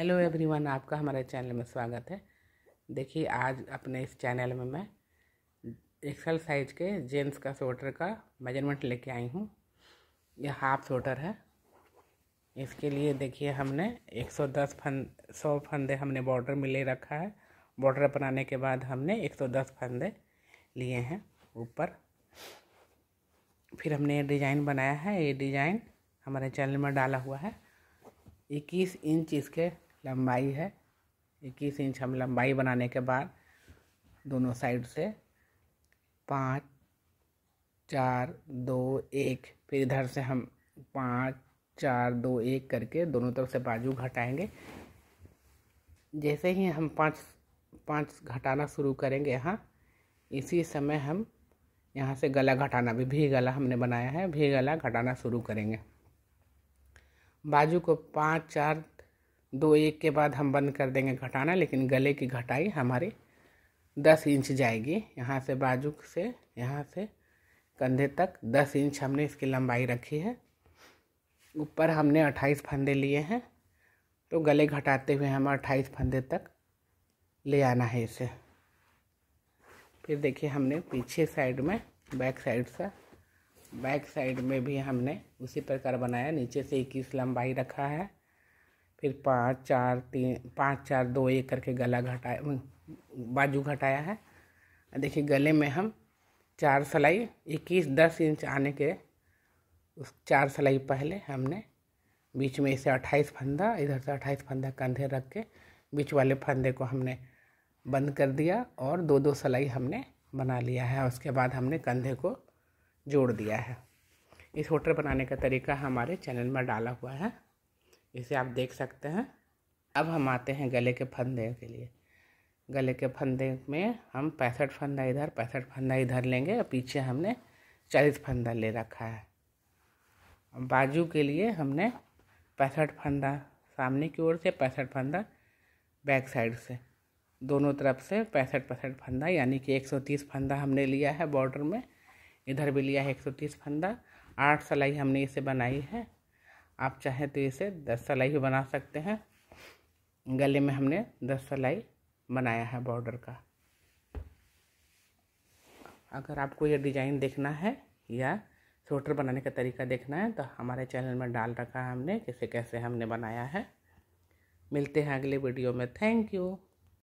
hello everyone आपका हमारे channel में स्वागत है देखिए आज अपने इस चैनल में मैं एक्सल साइज के जेंट्स का स्वेटर का मेजरमेंट लेके आई हूँ यह हाफ स्वेटर है इसके लिए देखिए हमने 110 फन सौ फंदे हमने बॉर्डर में ले रखा है बॉर्डर बनाने के बाद हमने 110 फंदे लिए हैं ऊपर फिर हमने ये डिज़ाइन बनाया है ये डिज़ाइन हमारे चैनल में डाला हुआ है इक्कीस इंच इसके लंबाई है इक्कीस इंच हम लंबाई बनाने के बाद दोनों साइड से पाँच चार दो एक फिर इधर से हम पाँच चार दो एक करके दोनों तरफ से बाजू घटाएंगे जैसे ही हम पाँच पाँच घटाना शुरू करेंगे यहाँ इसी समय हम यहाँ से गला घटाना भी भी गला हमने बनाया है भी गला घटाना शुरू करेंगे बाजू को पाँच चार दो एक के बाद हम बंद कर देंगे घटाना लेकिन गले की घटाई हमारी दस इंच जाएगी यहाँ से बाजू से यहाँ से कंधे तक दस इंच हमने इसकी लंबाई रखी है ऊपर हमने अट्ठाईस फंदे लिए हैं तो गले घटाते हुए हमें अट्ठाईस फंदे तक ले आना है इसे फिर देखिए हमने पीछे साइड में बैक साइड से बैक साइड में भी हमने उसी प्रकार बनाया नीचे से इक्कीस लंबाई रखा है फिर पाँच चार तीन पाँच चार दो एक करके गला घटाया बाजू घटाया है देखिए गले में हम चार सलाई इक्कीस दस इंच आने के उस चार सलाई पहले हमने बीच में इसे अट्ठाईस फंदा इधर से अट्ठाईस फंदा कंधे रख के बीच वाले फंदे को हमने बंद कर दिया और दो दो सलाई हमने बना लिया है उसके बाद हमने कंधे को जोड़ दिया है इस होटर बनाने का तरीका हमारे चैनल में डाला हुआ है इसे आप देख सकते हैं अब हम आते हैं गले के फंदे के लिए गले के फंदे में हम पैंसठ फंदा इधर पैंसठ फंदा इधर लेंगे और पीछे हमने चालीस फंदा ले रखा है बाजू के लिए हमने पैंसठ फंदा सामने की ओर से पैंसठ फंदा बैक साइड से दोनों तरफ से पैंसठ पैंसठ फंदा यानी कि एक सौ तीस फंदा हमने लिया है बॉर्डर में इधर भी लिया है एक सौ तीस फंदा आठ सलाई हमने इसे बनाई है आप चाहें तो इसे दस सलाई बना सकते हैं गले में हमने दस सलाई बनाया है बॉर्डर का अगर आपको यह डिज़ाइन देखना है या स्वेटर बनाने का तरीका देखना है तो हमारे चैनल में डाल रखा है हमने कैसे कैसे हमने बनाया है मिलते हैं अगले वीडियो में थैंक यू